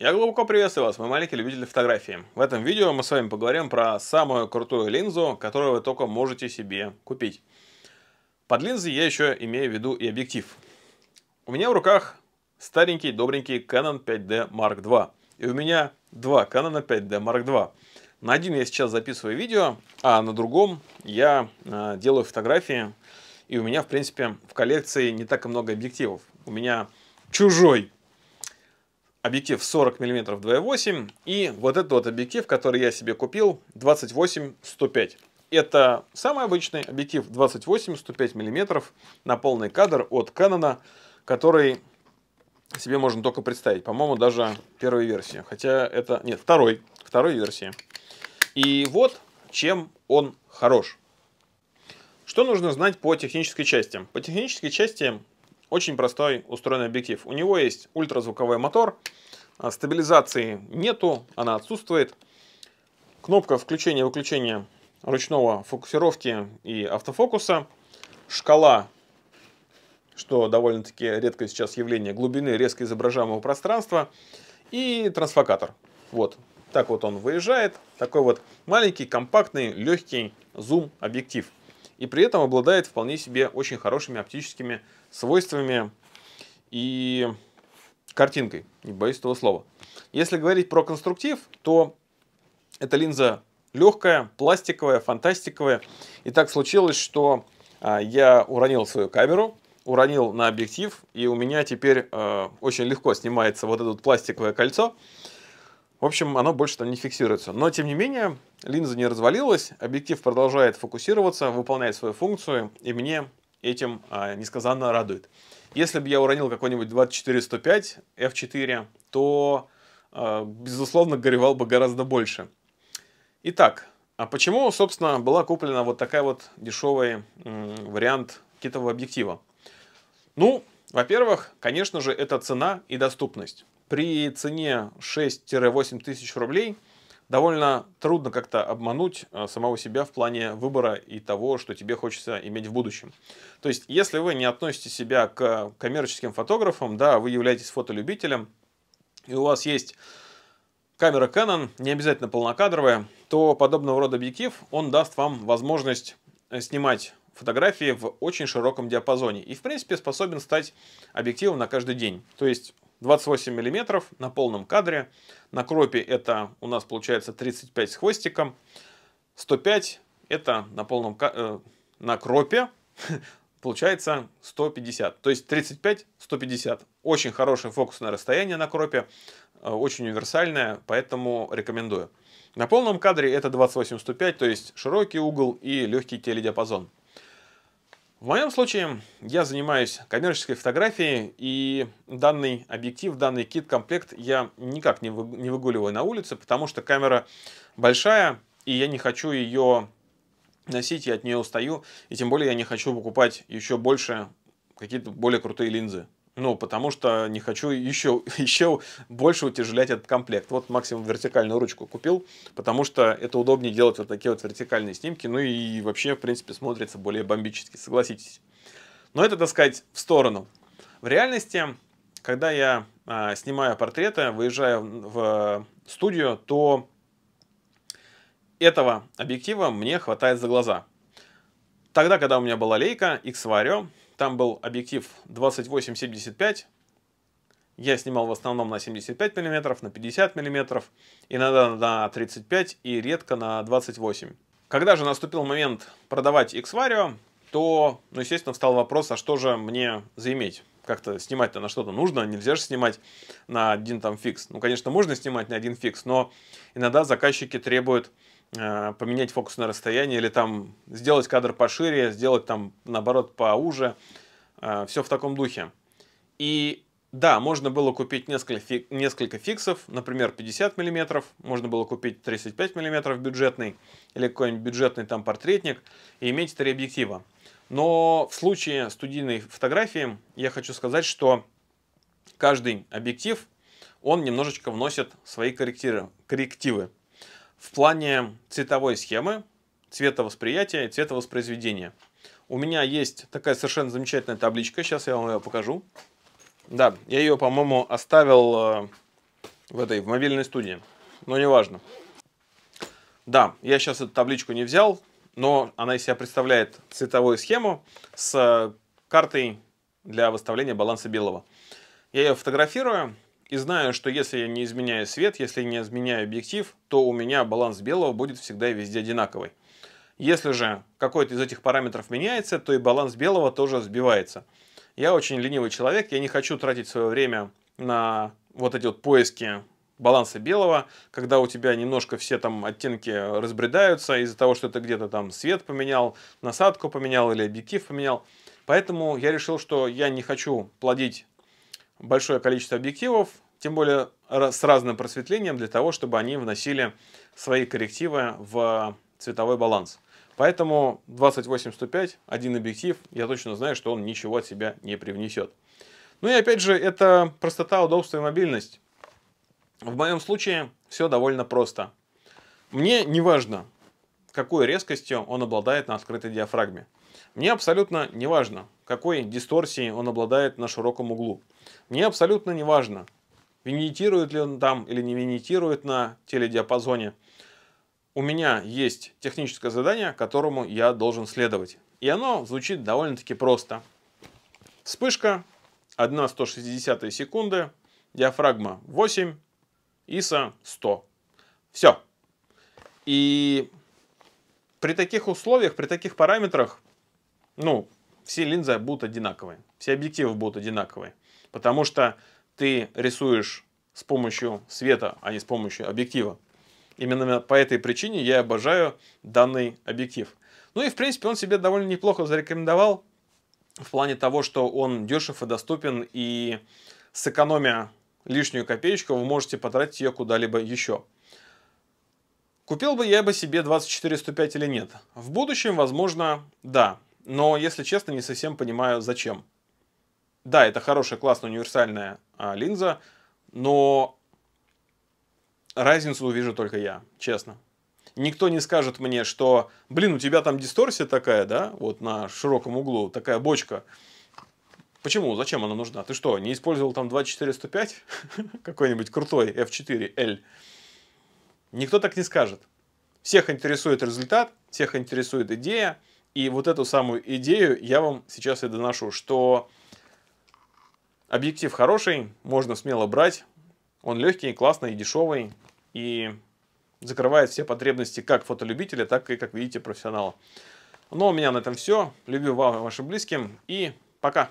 Я глубоко приветствую вас, мои маленькие любители фотографии. В этом видео мы с вами поговорим про самую крутую линзу, которую вы только можете себе купить. Под линзой я еще имею в виду и объектив. У меня в руках старенький добренький Canon 5D Mark II. И у меня два Canon 5D Mark II. На один я сейчас записываю видео, а на другом я э, делаю фотографии. И у меня, в принципе, в коллекции не так и много объективов. У меня чужой объектив 40 мм 2.8 и вот этот вот объектив, который я себе купил, 28-105. Это самый обычный объектив 28-105 мм на полный кадр от Canon, который себе можно только представить. По-моему, даже первой версии. Хотя это... Нет, второй. Второй версии. И вот чем он хорош. Что нужно знать по технической части? По технической части очень простой устроенный объектив. У него есть ультразвуковой мотор, а, стабилизации нету, она отсутствует. Кнопка включения-выключения ручного фокусировки и автофокуса. Шкала, что довольно-таки редкое сейчас явление, глубины резко изображаемого пространства. И трансфокатор. Вот, так вот он выезжает. Такой вот маленький, компактный, легкий зум-объектив и при этом обладает вполне себе очень хорошими оптическими свойствами и картинкой, не боюсь этого слова. Если говорить про конструктив, то эта линза легкая, пластиковая, фантастиковая. И так случилось, что а, я уронил свою камеру, уронил на объектив, и у меня теперь а, очень легко снимается вот это пластиковое кольцо. В общем, оно больше там не фиксируется. Но, тем не менее, линза не развалилась, объектив продолжает фокусироваться, выполняет свою функцию, и мне этим а, несказанно радует. Если бы я уронил какой-нибудь 24-105 f4, то, а, безусловно, горевал бы гораздо больше. Итак, а почему, собственно, была куплена вот такая вот дешевый вариант китового объектива? Ну, во-первых, конечно же, это цена и доступность при цене 6-8 тысяч рублей довольно трудно как-то обмануть э, самого себя в плане выбора и того, что тебе хочется иметь в будущем. То есть, если вы не относите себя к коммерческим фотографам, да, вы являетесь фотолюбителем, и у вас есть камера Canon, не обязательно полнокадровая, то подобного рода объектив, он даст вам возможность э, снимать фотографии в очень широком диапазоне и, в принципе, способен стать объективом на каждый день. То есть 28 миллиметров на полном кадре. На кропе это у нас получается 35 с хвостиком. 105 это на полном э, на кропе получается 150. То есть 35, 150. Очень хорошее фокусное расстояние на кропе, э, очень универсальное, поэтому рекомендую. На полном кадре это 28-105, то есть широкий угол и легкий теледиапазон. В моем случае я занимаюсь коммерческой фотографией, и данный объектив, данный кит-комплект я никак не выгуливаю на улице, потому что камера большая, и я не хочу ее носить, я от нее устаю, и тем более я не хочу покупать еще больше какие-то более крутые линзы. Ну, потому что не хочу еще, еще больше утяжелять этот комплект. Вот максимум вертикальную ручку купил, потому что это удобнее делать вот такие вот вертикальные снимки, ну и вообще, в принципе, смотрится более бомбически, согласитесь. Но это, так сказать, в сторону. В реальности, когда я а, снимаю портреты, выезжаю в студию, то этого объектива мне хватает за глаза. Тогда, когда у меня была лейка, X-Vario, там был объектив 28-75. Я снимал в основном на 75 мм, на 50 мм, иногда на 35 и редко на 28. Когда же наступил момент продавать X-Vario, то, ну, естественно, встал вопрос, а что же мне заиметь? Как-то снимать-то на что-то нужно, нельзя же снимать на один там фикс. Ну, конечно, можно снимать на один фикс, но иногда заказчики требуют Э, поменять фокус на расстояние или там сделать кадр пошире, сделать там наоборот поуже, э, все в таком духе. И да, можно было купить несколько, несколько фиксов, например, 50 мм, можно было купить 35 мм бюджетный или какой-нибудь бюджетный там портретник и иметь три объектива. Но в случае студийной фотографии я хочу сказать, что каждый объектив, он немножечко вносит свои корректиры коррективы в плане цветовой схемы, цветовосприятия и цветовоспроизведения. У меня есть такая совершенно замечательная табличка, сейчас я вам ее покажу. Да, я ее, по-моему, оставил э, в этой, в мобильной студии, но неважно. Да, я сейчас эту табличку не взял, но она из себя представляет цветовую схему с э, картой для выставления баланса белого. Я ее фотографирую, и знаю, что если я не изменяю свет, если не изменяю объектив, то у меня баланс белого будет всегда и везде одинаковый. Если же какой-то из этих параметров меняется, то и баланс белого тоже сбивается. Я очень ленивый человек, я не хочу тратить свое время на вот эти вот поиски баланса белого, когда у тебя немножко все там оттенки разбредаются из-за того, что ты где-то там свет поменял, насадку поменял или объектив поменял. Поэтому я решил, что я не хочу плодить большое количество объективов, тем более с разным просветлением, для того, чтобы они вносили свои коррективы в цветовой баланс. Поэтому 28-105, один объектив, я точно знаю, что он ничего от себя не привнесет. Ну и опять же, это простота, удобство и мобильность. В моем случае все довольно просто. Мне не важно, какой резкостью он обладает на открытой диафрагме. Мне абсолютно не важно, какой дисторсией он обладает на широком углу. Мне абсолютно не важно, винитирует ли он там или не винитирует на теледиапазоне. У меня есть техническое задание, которому я должен следовать. И оно звучит довольно-таки просто. Вспышка 1 160 секунды, диафрагма 8, ISO 100. Все. И при таких условиях, при таких параметрах, ну, все линзы будут одинаковые, все объективы будут одинаковые, потому что ты рисуешь с помощью света, а не с помощью объектива. Именно по этой причине я обожаю данный объектив. Ну и в принципе он себе довольно неплохо зарекомендовал в плане того, что он дешев и доступен и сэкономя лишнюю копеечку, вы можете потратить ее куда-либо еще. Купил бы я бы себе 24-105 или нет? В будущем, возможно, да но, если честно, не совсем понимаю, зачем. Да, это хорошая, классная, универсальная а, линза, но разницу увижу только я, честно. Никто не скажет мне, что, блин, у тебя там дисторсия такая, да, вот на широком углу, такая бочка. Почему? Зачем она нужна? Ты что, не использовал там 2405? Какой-нибудь крутой F4L? Никто так не скажет. Всех интересует результат, всех интересует идея, и вот эту самую идею я вам сейчас и доношу, что объектив хороший, можно смело брать, он легкий, классный, дешевый и закрывает все потребности как фотолюбителя, так и, как видите, профессионала. Ну, а у меня на этом все. Люблю вам и вашим близким и пока!